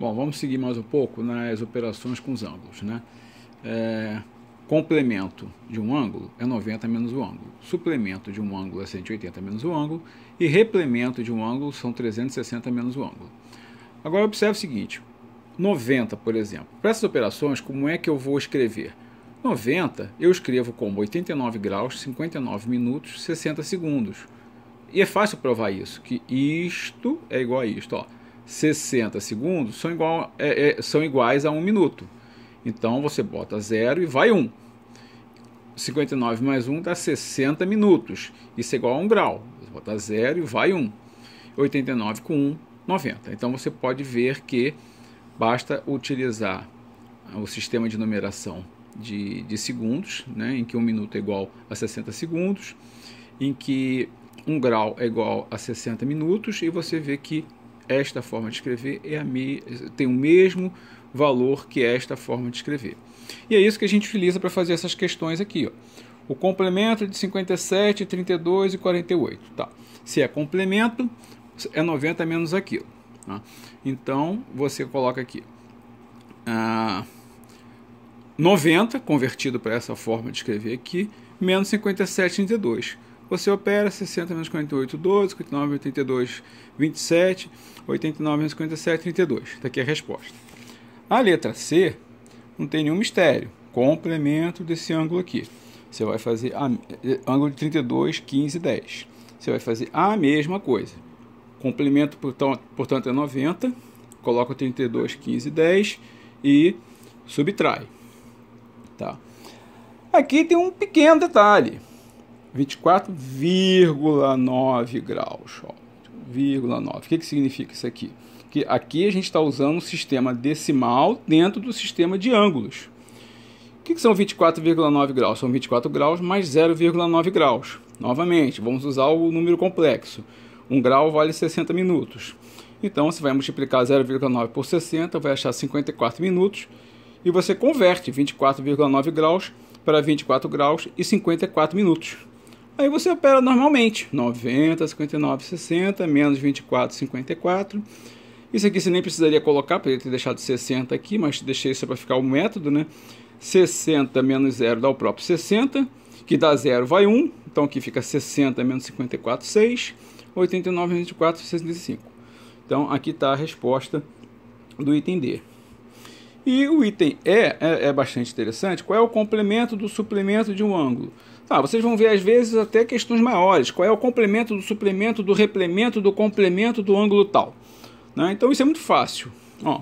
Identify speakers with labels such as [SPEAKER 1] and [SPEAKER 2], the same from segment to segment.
[SPEAKER 1] Bom, vamos seguir mais um pouco nas operações com os ângulos, né? É, complemento de um ângulo é 90 menos o ângulo, suplemento de um ângulo é 180 menos o ângulo e replemento de um ângulo são 360 menos o ângulo. Agora observe o seguinte, 90, por exemplo. Para essas operações, como é que eu vou escrever? 90 eu escrevo como 89 graus, 59 minutos, 60 segundos. E é fácil provar isso, que isto é igual a isto, ó. 60 segundos são, igual, é, é, são iguais a 1 minuto. Então você bota 0 e vai 1. 59 mais 1 dá 60 minutos. Isso é igual a 1 grau. Você bota 0 e vai 1. 89 com 1, 90. Então você pode ver que basta utilizar o sistema de numeração de, de segundos, né, em que 1 minuto é igual a 60 segundos, em que 1 grau é igual a 60 minutos, e você vê que esta forma de escrever é a me... tem o mesmo valor que esta forma de escrever. E é isso que a gente utiliza para fazer essas questões aqui. Ó. O complemento de 57, 32 e 48. Tá. Se é complemento, é 90 menos aquilo. Tá? Então, você coloca aqui ah, 90, convertido para essa forma de escrever aqui, menos 57, 32 você opera 60 menos 48, 12, 59, 82, 27, 89 menos 57, 32. Está aqui a resposta. A letra C não tem nenhum mistério. Complemento desse ângulo aqui. Você vai fazer a, eh, ângulo de 32, 15, 10. Você vai fazer a mesma coisa. Complemento, portanto, é 90. Coloca 32, 15, 10 e subtrai. Tá? Aqui tem um pequeno detalhe. 24,9 graus. Ó, 0,9. O que, que significa isso aqui? Que aqui a gente está usando um sistema decimal dentro do sistema de ângulos. O que, que são 24,9 graus? São 24 graus mais 0,9 graus. Novamente, vamos usar o número complexo. 1 grau vale 60 minutos. Então, você vai multiplicar 0,9 por 60, vai achar 54 minutos. E você converte 24,9 graus para 24 graus e 54 minutos. Aí você opera normalmente, 90, 59, 60, menos 24, 54. Isso aqui você nem precisaria colocar, poderia ter deixado 60 aqui, mas deixei isso para ficar o método, né? 60 menos 0 dá o próprio 60, que dá 0 vai 1, então aqui fica 60 menos 54, 6, 89 24, 65. Então aqui está a resposta do item D. E o item E é, é, é bastante interessante. Qual é o complemento do suplemento de um ângulo? Tá, vocês vão ver às vezes até questões maiores. Qual é o complemento do suplemento, do replemento, do complemento, do ângulo tal. Né? Então isso é muito fácil. Ó,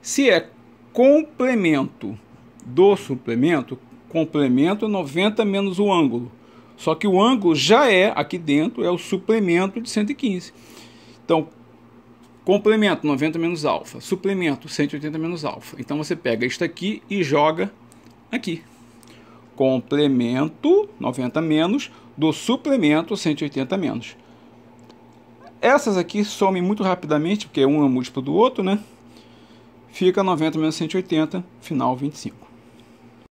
[SPEAKER 1] se é complemento do suplemento, complemento é 90 menos o ângulo. Só que o ângulo já é, aqui dentro, é o suplemento de 115. Então, complemento 90 menos alfa, suplemento 180 menos alfa. Então você pega isto aqui e joga aqui complemento 90 menos do suplemento 180 menos. Essas aqui somem muito rapidamente, porque um é múltiplo do outro, né? Fica 90 menos 180, final 25.